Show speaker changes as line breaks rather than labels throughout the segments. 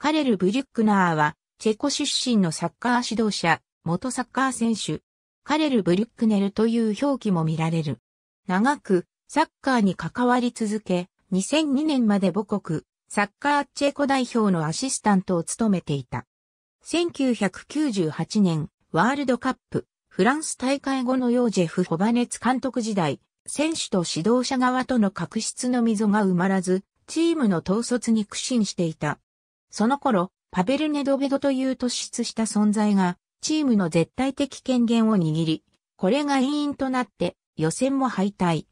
カレル・ブリュックナーは、チェコ出身のサッカー指導者、元サッカー選手、カレル・ブリュックネルという表記も見られる。長く、サッカーに関わり続け、2002年まで母国、サッカーチェコ代表のアシスタントを務めていた。1998年、ワールドカップ、フランス大会後のヨージェフ・ホバネツ監督時代、選手と指導者側との確執の溝が埋まらず、チームの統率に苦心していた。その頃、パベル・ネドベドという突出した存在が、チームの絶対的権限を握り、これが因因となって予選も敗退。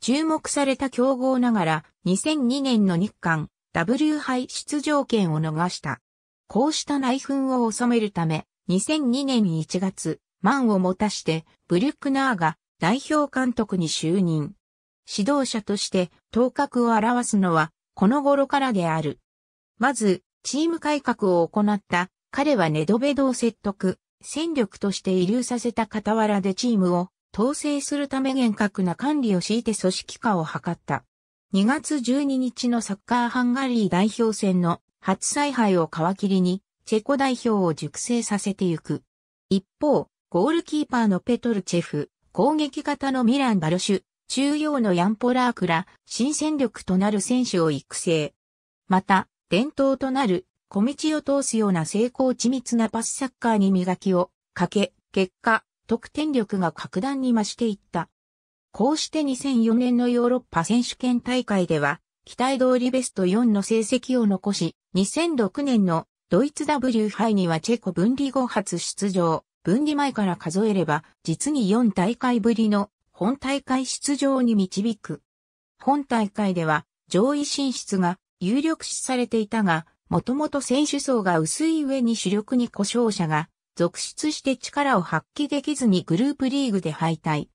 注目された強豪ながら2002年の日韓 W 杯出場権を逃した。こうした内紛を収めるため2002年1月、満を持たしてブリュックナーが代表監督に就任。指導者として頭角を表すのはこの頃からである。まず、チーム改革を行った彼はネドベドを説得、戦力として遺留させた傍らでチームを統制するため厳格な管理を敷いて組織化を図った。2月12日のサッカーハンガリー代表戦の初采配を皮切りに、チェコ代表を熟成させてゆく。一方、ゴールキーパーのペトルチェフ、攻撃型のミラン・バルシュ、中央のヤンポラークら、新戦力となる選手を育成。また、伝統となる小道を通すような成功緻密なパスサッカーに磨きをかけ、結果、得点力が格段に増していった。こうして2004年のヨーロッパ選手権大会では、期待通りベスト4の成績を残し、2006年のドイツ W 杯にはチェコ分離後初出場、分離前から数えれば、実に4大会ぶりの本大会出場に導く。本大会では上位進出が有力視されていたが、もともと選手層が薄い上に主力に故障者が続出して力を発揮できずにグループリーグで敗退。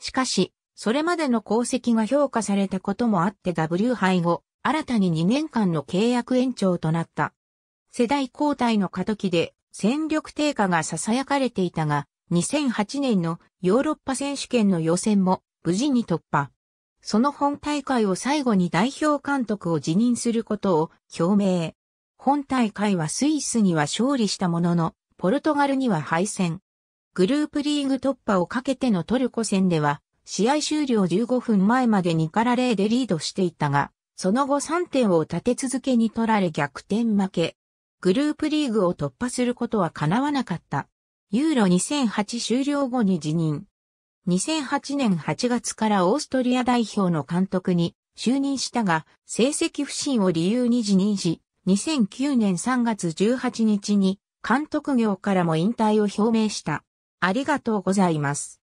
しかし、それまでの功績が評価されたこともあって W 杯後、新たに2年間の契約延長となった。世代交代の過渡期で戦力低下が囁かれていたが、2008年のヨーロッパ選手権の予選も無事に突破。その本大会を最後に代表監督を辞任することを表明。本大会はスイスには勝利したものの、ポルトガルには敗戦。グループリーグ突破をかけてのトルコ戦では、試合終了15分前まで2から0でリードしていたが、その後3点を立て続けに取られ逆転負け。グループリーグを突破することは叶わなかった。ユーロ2008終了後に辞任。2008年8月からオーストリア代表の監督に就任したが、成績不振を理由に辞任し、2009年3月18日に監督業からも引退を表明した。ありがとうございます。